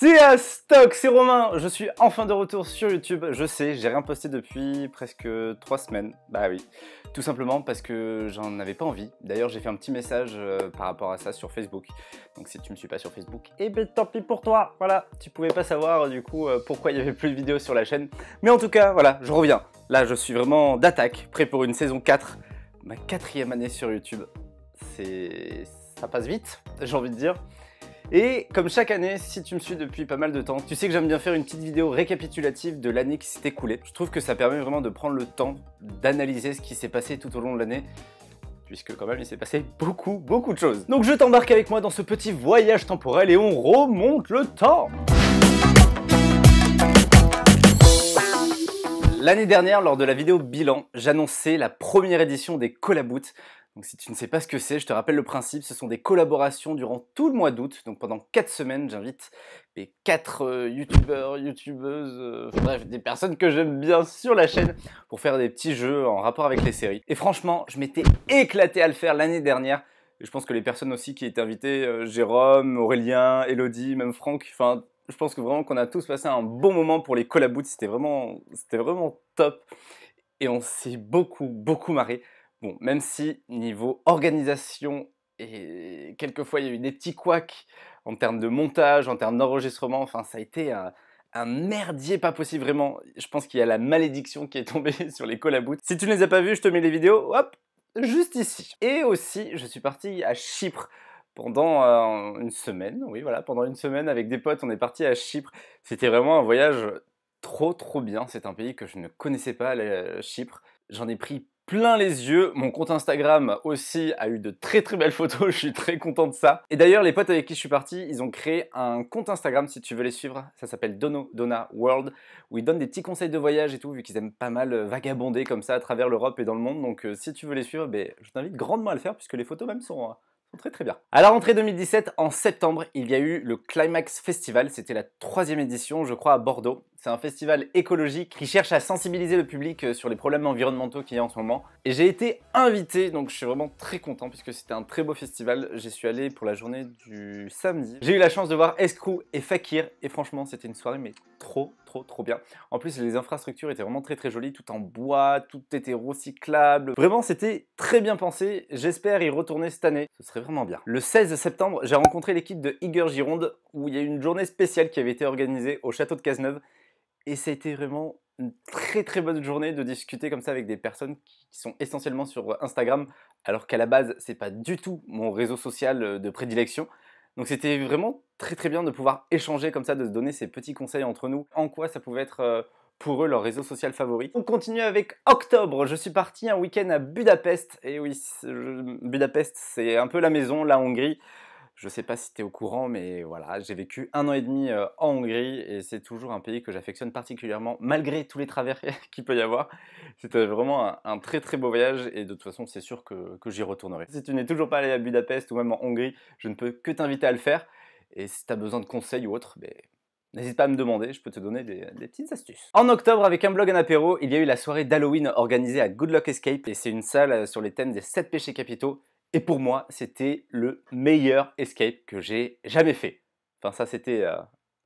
C'est à Stock, c'est Romain. Je suis enfin de retour sur YouTube. Je sais, j'ai rien posté depuis presque 3 semaines. Bah oui, tout simplement parce que j'en avais pas envie. D'ailleurs, j'ai fait un petit message euh, par rapport à ça sur Facebook. Donc si tu me suis pas sur Facebook, eh ben tant pis pour toi. Voilà, tu pouvais pas savoir du coup euh, pourquoi il y avait plus de vidéos sur la chaîne. Mais en tout cas, voilà, je reviens. Là, je suis vraiment d'attaque, prêt pour une saison 4. Ma quatrième année sur YouTube. C'est... ça passe vite, j'ai envie de dire. Et comme chaque année, si tu me suis depuis pas mal de temps, tu sais que j'aime bien faire une petite vidéo récapitulative de l'année qui s'est écoulée. Je trouve que ça permet vraiment de prendre le temps d'analyser ce qui s'est passé tout au long de l'année puisque quand même il s'est passé beaucoup, beaucoup de choses. Donc je t'embarque avec moi dans ce petit voyage temporel et on remonte le temps L'année dernière, lors de la vidéo bilan, j'annonçais la première édition des Collaboots, donc si tu ne sais pas ce que c'est, je te rappelle le principe, ce sont des collaborations durant tout le mois d'août. Donc pendant 4 semaines, j'invite les 4 euh, youtubeurs, youtubeuses, euh, bref, des personnes que j'aime bien sur la chaîne pour faire des petits jeux en rapport avec les séries. Et franchement, je m'étais éclaté à le faire l'année dernière. je pense que les personnes aussi qui étaient invitées, euh, Jérôme, Aurélien, Elodie, même Franck, enfin, je pense que vraiment qu'on a tous passé un bon moment pour les collabouts. C'était vraiment, c'était vraiment top. Et on s'est beaucoup, beaucoup marré. Bon, même si niveau organisation et quelquefois il y a eu des petits couacs en termes de montage, en termes d'enregistrement, enfin ça a été un, merdier pas possible vraiment. Je pense qu'il y a la malédiction qui est tombée sur les collabouts. Si tu ne les as pas vus, je te mets les vidéos, hop, juste ici. Et aussi, je suis parti à Chypre pendant euh, une semaine, oui voilà, pendant une semaine avec des potes, on est parti à Chypre. C'était vraiment un voyage trop trop bien, c'est un pays que je ne connaissais pas, Chypre. J'en ai pris plein les yeux. Mon compte Instagram aussi a eu de très très belles photos, je suis très content de ça. Et d'ailleurs, les potes avec qui je suis parti, ils ont créé un compte Instagram si tu veux les suivre. Ça s'appelle Dono, Donna World, où ils donnent des petits conseils de voyage et tout, vu qu'ils aiment pas mal euh, vagabonder comme ça à travers l'Europe et dans le monde. Donc euh, si tu veux les suivre, ben, je t'invite grandement à le faire puisque les photos même sont hein, très très bien. À la rentrée 2017, en septembre, il y a eu le Climax Festival. C'était la troisième édition, je crois, à Bordeaux. C'est un festival écologique qui cherche à sensibiliser le public euh, sur les problèmes environnementaux qu'il y a en ce moment. Et j'ai été invité, donc je suis vraiment très content puisque c'était un très beau festival. J'y suis allé pour la journée du samedi. J'ai eu la chance de voir Escrew et Fakir et franchement, c'était une soirée mais trop, trop, trop bien. En plus, les infrastructures étaient vraiment très, très jolies, tout en bois, tout était recyclable. Vraiment, c'était très bien pensé. J'espère y retourner cette année. Ce serait vraiment bien. Le 16 septembre, j'ai rencontré l'équipe de Igor Gironde où il y a eu une journée spéciale qui avait été organisée au château de Cazeneuve. Et ça a été vraiment une très très bonne journée de discuter comme ça avec des personnes qui sont essentiellement sur Instagram, alors qu'à la base, c'est pas du tout mon réseau social euh, de prédilection. Donc c'était vraiment très très bien de pouvoir échanger comme ça, de se donner ces petits conseils entre nous, en quoi ça pouvait être euh, pour eux leur réseau social favori. On continue avec octobre. Je suis parti un week-end à Budapest. Et oui, Budapest, c'est un peu la maison, la Hongrie. Je ne sais pas si tu es au courant, mais voilà, j'ai vécu un an et demi euh, en Hongrie et c'est toujours un pays que j'affectionne particulièrement, malgré tous les travers qu'il peut y avoir. C'était vraiment un, très très beau voyage et de toute façon, c'est sûr que, j'y retournerai. Si tu n'es toujours pas allé à Budapest ou même en Hongrie, je ne peux que t'inviter à le faire. Et si tu as besoin de conseils ou autre, ben, N'hésite pas à me demander, je peux te donner des, des, petites astuces. En octobre, avec un blog en apéro, il y a eu la soirée d'Halloween organisée à Good Luck Escape et c'est une salle euh, sur les thèmes des 7 péchés capitaux et pour moi, c'était le meilleur escape que j'ai jamais fait. Enfin, ça, c'était euh,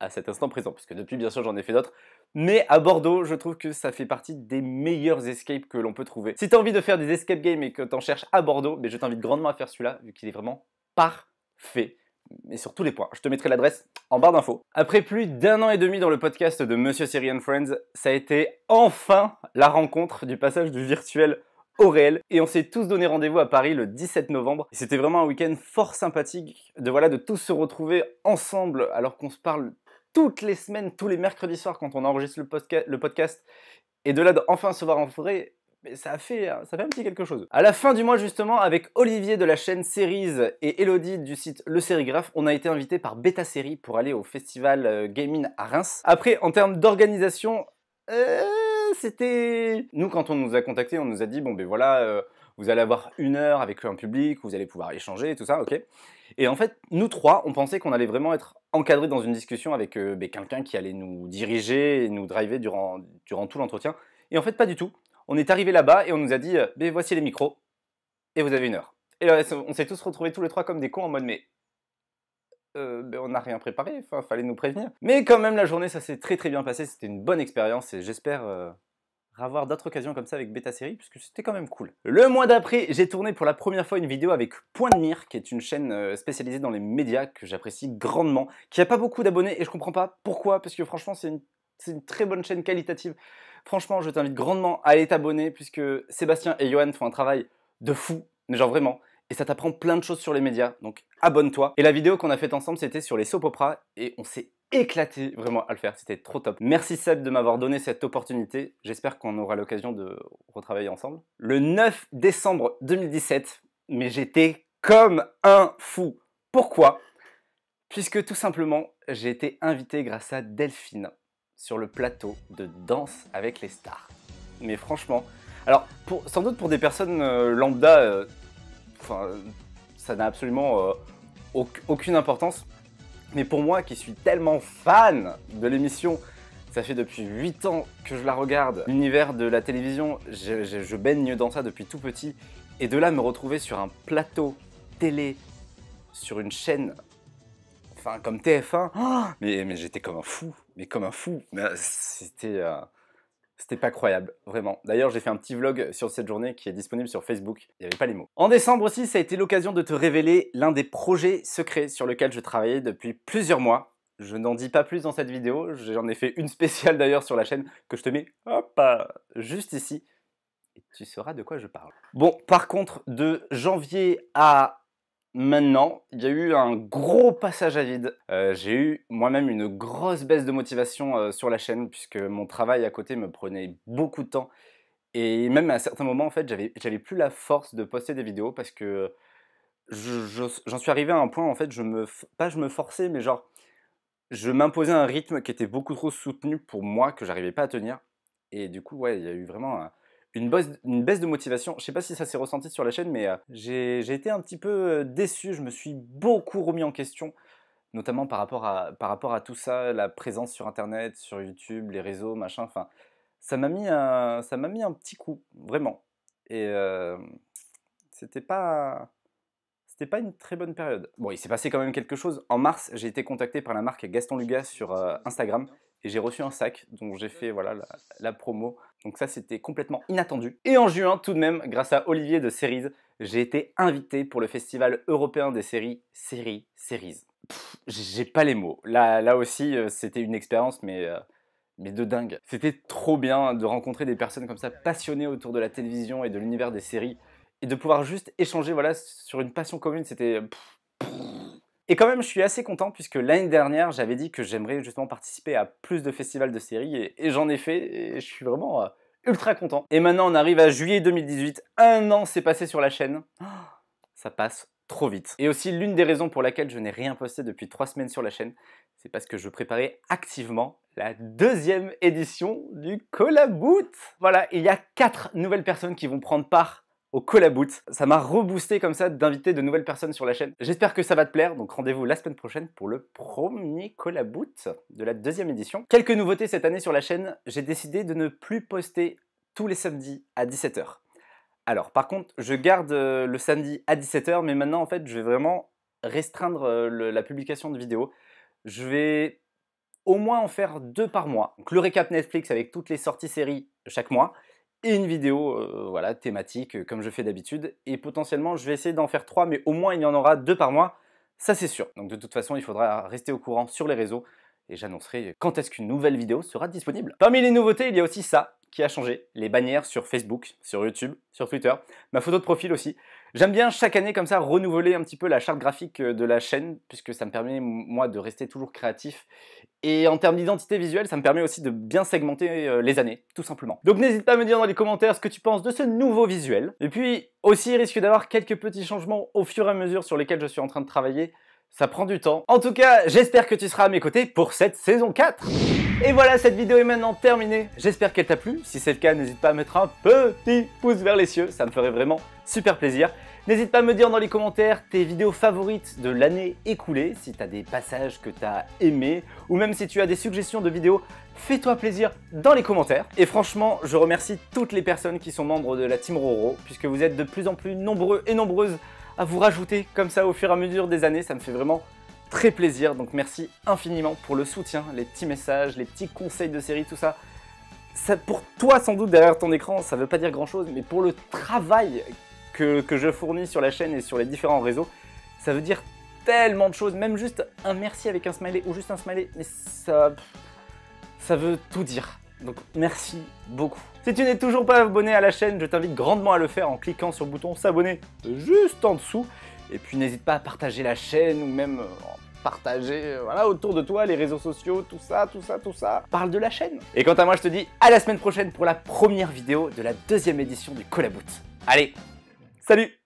à cet instant présent, puisque depuis, bien sûr, j'en ai fait d'autres. Mais à Bordeaux, je trouve que ça fait partie des meilleurs escapes que l'on peut trouver. Si t'as envie de faire des escape games et que t'en cherches à Bordeaux, mais je t'invite grandement à faire celui-là, vu qu'il est vraiment parfait mais sur tous les points. Je te mettrai l'adresse en barre d'infos. Après plus d'un an et demi dans le podcast de Monsieur Syrian Friends, ça a été enfin la rencontre du passage du virtuel au réel. Et on s'est tous donné rendez-vous à Paris le 17 novembre. c'était vraiment un week-end fort sympathique de voilà de tous se retrouver ensemble alors qu'on se parle toutes les semaines, tous les mercredis soirs quand on enregistre le, le podcast. Et de là d'enfin se voir en forêt, mais ça a fait, hein, ça fait un petit quelque chose. À la fin du mois justement, avec Olivier de la chaîne Series et Elodie du site Le Sérigraphe, on a été invité par Beta Série pour aller au festival euh, Gaming à Reims. Après, en termes d'organisation, euh, c'était... Nous, quand on nous a contactés, on nous a dit, bon, ben voilà, euh, vous allez avoir une heure avec en public, vous allez pouvoir échanger et tout ça, ok. Et en fait, nous trois, on pensait qu'on allait vraiment être encadrés dans une discussion avec euh, ben quelqu'un qui allait nous diriger nous driver durant, durant tout l'entretien. Et en fait, pas du tout. On est arrivé là-bas et on nous a dit, euh, ben voici les micros, et vous avez une heure. Et là, on s'est tous retrouvés tous les trois comme des cons en mode, mais euh, ben, on n'a rien préparé, enfin, fallait nous prévenir. Mais quand même, la journée, ça s'est très très bien passé, c'était une bonne expérience et j'espère euh, avoir d'autres occasions comme ça avec Beta Série, puisque c'était quand même cool. Le mois d'après, j'ai tourné pour la première fois une vidéo avec Point de Mire, qui est une chaîne euh, spécialisée dans les médias que j'apprécie grandement, qui a pas beaucoup d'abonnés et je comprends pas pourquoi, parce que franchement, c'est une c'est une très bonne chaîne qualitative. Franchement, je t'invite grandement à aller t'abonner puisque Sébastien et Johan font un travail de fou, mais genre vraiment et ça t'apprend plein de choses sur les médias, donc abonne-toi. Et la vidéo qu'on a faite ensemble, c'était sur les soap opera et on s'est éclaté vraiment à le faire, c'était trop top. Merci Seb de m'avoir donné cette opportunité, j'espère qu'on aura l'occasion de retravailler ensemble. Le 9 décembre 2017, mais j'étais comme un fou. Pourquoi Puisque tout simplement, j'ai été invité grâce à Delphine sur le plateau de Danse avec les stars. Mais franchement, alors sans doute pour des personnes euh, lambda, euh, enfin, ça n'a absolument euh, aucune importance. Mais pour moi, qui suis tellement fan de l'émission, ça fait depuis 8 ans que je la regarde, l'univers de la télévision, je, baigne dans ça depuis tout petit. Et de là, me retrouver sur un plateau télé, sur une chaîne enfin comme TF1, mais, j'étais comme un fou, mais comme un fou. Euh, c'était euh, c'était pas croyable, vraiment. D'ailleurs, j'ai fait un petit vlog sur cette journée qui est disponible sur Facebook. Il n'y avait pas les mots. En décembre aussi, ça a été l'occasion de te révéler l'un des projets secrets sur lequel je travaillais depuis plusieurs mois. Je n'en dis pas plus dans cette vidéo, j'en ai fait une spéciale d'ailleurs sur la chaîne que je te mets ah, juste ici. Et tu sauras de quoi je parle. Bon, par contre, de janvier à maintenant, il y a eu un gros passage à vide. Euh, j'ai eu moi-même une grosse baisse de motivation euh, sur la chaîne puisque mon travail à côté me prenait beaucoup de temps. Et même à certains moments, en fait, j'avais plus la force de poster des vidéos parce que j'en suis arrivé à un point, en fait, je me, pas je me forçais, mais genre, je m'imposais un rythme qui était beaucoup trop soutenu pour moi, que j'arrivais pas à tenir. Et du coup, ouais, il y a eu vraiment un, une, une baisse de motivation. Je sais pas si ça s'est ressenti sur la chaîne, mais euh, j'ai été un petit peu euh, déçu. Je me suis beaucoup remis en question, notamment par rapport à, par rapport à tout ça, la présence sur Internet, sur YouTube, les réseaux, machin. Enfin, ça m'a mis, un, m'a mis un petit coup, vraiment. Et euh, c'était pas c'était pas une très bonne période. Bon, il s'est passé quand même quelque chose. En mars, j'ai été contacté par la marque Gaston Lugas sur euh, Instagram et j'ai reçu un sac dont j'ai fait voilà la, la promo. Donc ça, c'était complètement inattendu. Et en juin, tout de même, grâce à Olivier de Cerise, j'ai été invité pour le festival européen des séries Séries Pfff, J'ai pas les mots. Là, là aussi, euh, c'était une expérience, mais, euh, mais de dingue. C'était trop bien de rencontrer des personnes comme ça passionnées autour de la télévision et de l'univers des séries et de pouvoir juste échanger voilà, sur une passion commune. C'était et quand même, je suis assez content puisque l'année dernière, j'avais dit que j'aimerais justement participer à plus de festivals de séries et, j'en ai fait et je suis vraiment euh, ultra content. Et maintenant, on arrive à juillet 2018. Un an s'est passé sur la chaîne. ça passe trop vite. Et aussi, l'une des raisons pour laquelle je n'ai rien posté depuis trois semaines sur la chaîne, c'est parce que je préparais activement la deuxième édition du Collaboot. Voilà, il y a quatre nouvelles personnes qui vont prendre part au Collaboot. Ça m'a reboosté comme ça d'inviter de nouvelles personnes sur la chaîne. J'espère que ça va te plaire, donc rendez-vous la semaine prochaine pour le premier Collaboot de la deuxième édition. Quelques nouveautés cette année sur la chaîne, j'ai décidé de ne plus poster tous les samedis à 17h. Alors par contre, je garde euh, le samedi à 17h, mais maintenant en fait je vais vraiment restreindre euh, la publication de vidéos. Je vais au moins en faire deux par mois. Donc le récap Netflix avec toutes les sorties séries chaque mois, et une vidéo euh, voilà, thématique euh, comme je fais d'habitude. Et potentiellement, je vais essayer d'en faire trois, mais au moins il y en aura deux par mois, ça c'est sûr. Donc de toute façon, il faudra rester au courant sur les réseaux et j'annoncerai quand est-ce qu'une nouvelle vidéo sera disponible. Parmi les nouveautés, il y a aussi ça, qui a changé les bannières sur Facebook, sur YouTube, sur Twitter, ma photo de profil aussi. J'aime bien chaque année comme ça renouveler un petit peu la charte graphique euh, de la chaîne puisque ça me permet moi de rester toujours créatif et en termes d'identité visuelle ça me permet aussi de bien segmenter euh, les années tout simplement. Donc n'hésite pas à me dire dans les commentaires ce que tu penses de ce nouveau visuel et puis aussi risque d'avoir quelques petits changements au fur et à mesure sur lesquels je suis en train de travailler. Ça prend du temps. En tout cas, j'espère que tu seras à mes côtés pour cette saison 4 et voilà, cette vidéo est maintenant terminée. J'espère qu'elle t'a plu. Si c'est le cas, n'hésite pas à mettre un petit pouce vers les cieux, ça me ferait vraiment super plaisir. N'hésite pas à me dire dans les commentaires tes vidéos favorites de l'année écoulée, si tu as des passages que tu as aimés, ou même si tu as des suggestions de vidéos, fais-toi plaisir dans les commentaires. Et franchement, je remercie toutes les personnes qui sont membres de la Team Roro, puisque vous êtes de plus en plus nombreux et nombreuses à vous rajouter comme ça au fur et à mesure des années, ça me fait vraiment très plaisir. Donc merci infiniment pour le soutien, les petits messages, les petits conseils de série, tout ça. ça pour toi sans doute derrière ton écran, ça ne veut pas dire grand-chose, mais pour le travail que, que, je fournis sur la chaîne et sur les différents réseaux, ça veut dire tellement de choses. Même juste un merci avec un smiley ou juste un smiley, mais ça, ça veut tout dire. Donc merci beaucoup. Si tu n'es toujours pas abonné à la chaîne, je t'invite grandement à le faire en cliquant sur le bouton s'abonner juste en dessous et puis n'hésite pas à partager la chaîne ou même euh, partager euh, voilà, autour de toi les réseaux sociaux, tout ça, tout ça, tout ça. Parle de la chaîne. Et quant à moi, je te dis à la semaine prochaine pour la première vidéo de la deuxième édition du Collaboot. Allez, salut